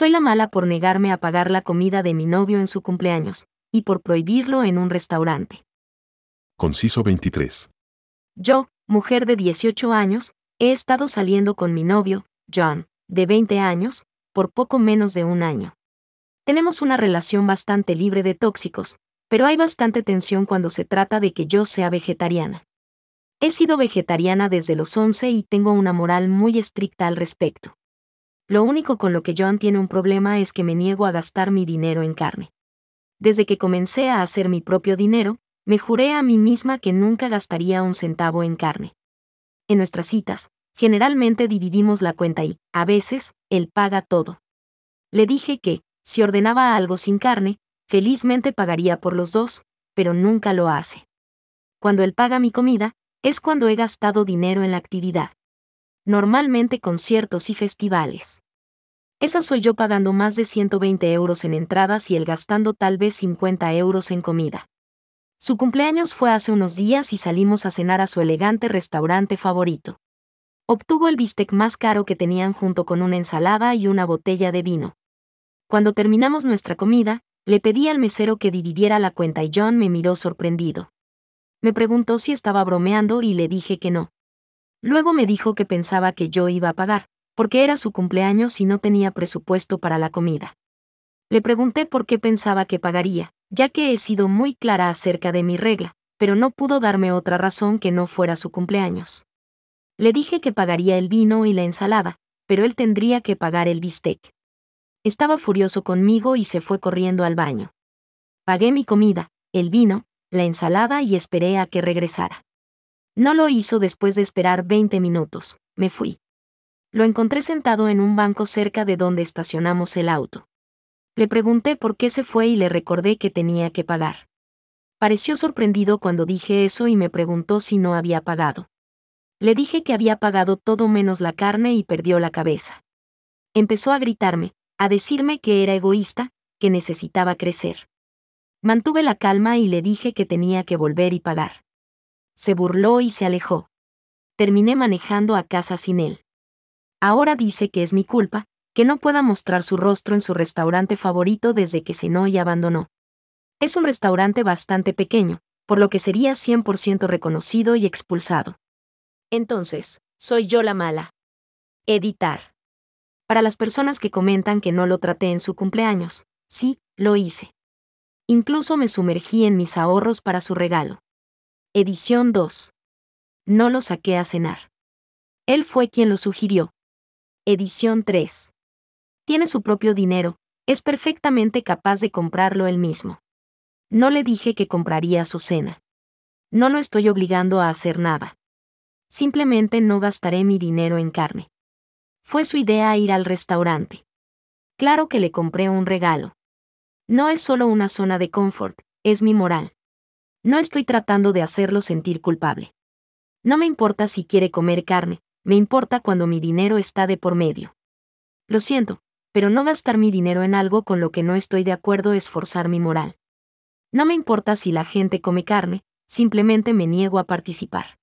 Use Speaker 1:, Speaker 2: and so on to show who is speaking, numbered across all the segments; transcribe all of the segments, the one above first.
Speaker 1: Soy la mala por negarme a pagar la comida de mi novio en su cumpleaños, y por prohibirlo en un restaurante. Conciso 23. Yo, mujer de 18 años, he estado saliendo con mi novio, John, de 20 años, por poco menos de un año. Tenemos una relación bastante libre de tóxicos, pero hay bastante tensión cuando se trata de que yo sea vegetariana. He sido vegetariana desde los 11 y tengo una moral muy estricta al respecto. Lo único con lo que Joan tiene un problema es que me niego a gastar mi dinero en carne. Desde que comencé a hacer mi propio dinero, me juré a mí misma que nunca gastaría un centavo en carne. En nuestras citas, generalmente dividimos la cuenta y, a veces, él paga todo. Le dije que, si ordenaba algo sin carne, felizmente pagaría por los dos, pero nunca lo hace. Cuando él paga mi comida, es cuando he gastado dinero en la actividad. Normalmente conciertos y festivales. Esa soy yo pagando más de 120 euros en entradas y él gastando tal vez 50 euros en comida. Su cumpleaños fue hace unos días y salimos a cenar a su elegante restaurante favorito. Obtuvo el bistec más caro que tenían junto con una ensalada y una botella de vino. Cuando terminamos nuestra comida, le pedí al mesero que dividiera la cuenta y John me miró sorprendido. Me preguntó si estaba bromeando y le dije que no. Luego me dijo que pensaba que yo iba a pagar, porque era su cumpleaños y no tenía presupuesto para la comida. Le pregunté por qué pensaba que pagaría, ya que he sido muy clara acerca de mi regla, pero no pudo darme otra razón que no fuera su cumpleaños. Le dije que pagaría el vino y la ensalada, pero él tendría que pagar el bistec. Estaba furioso conmigo y se fue corriendo al baño. Pagué mi comida, el vino, la ensalada y esperé a que regresara. No lo hizo después de esperar 20 minutos, me fui. Lo encontré sentado en un banco cerca de donde estacionamos el auto. Le pregunté por qué se fue y le recordé que tenía que pagar. Pareció sorprendido cuando dije eso y me preguntó si no había pagado. Le dije que había pagado todo menos la carne y perdió la cabeza. Empezó a gritarme, a decirme que era egoísta, que necesitaba crecer. Mantuve la calma y le dije que tenía que volver y pagar. Se burló y se alejó. Terminé manejando a casa sin él ahora dice que es mi culpa, que no pueda mostrar su rostro en su restaurante favorito desde que cenó y abandonó. Es un restaurante bastante pequeño, por lo que sería 100% reconocido y expulsado. Entonces, soy yo la mala. Editar. Para las personas que comentan que no lo traté en su cumpleaños, sí, lo hice. Incluso me sumergí en mis ahorros para su regalo. Edición 2. No lo saqué a cenar. Él fue quien lo sugirió, edición 3. Tiene su propio dinero, es perfectamente capaz de comprarlo él mismo. No le dije que compraría su cena. No lo estoy obligando a hacer nada. Simplemente no gastaré mi dinero en carne. Fue su idea ir al restaurante. Claro que le compré un regalo. No es solo una zona de confort, es mi moral. No estoy tratando de hacerlo sentir culpable. No me importa si quiere comer carne, me importa cuando mi dinero está de por medio. Lo siento, pero no gastar mi dinero en algo con lo que no estoy de acuerdo es forzar mi moral. No me importa si la gente come carne, simplemente me niego a participar.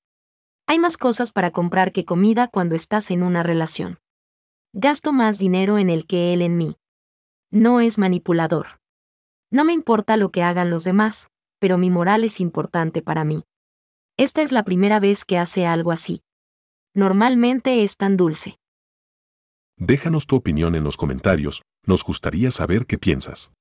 Speaker 1: Hay más cosas para comprar que comida cuando estás en una relación. Gasto más dinero en el que él en mí. No es manipulador. No me importa lo que hagan los demás, pero mi moral es importante para mí. Esta es la primera vez que hace algo así normalmente es tan dulce. Déjanos tu opinión en los comentarios, nos gustaría saber qué piensas.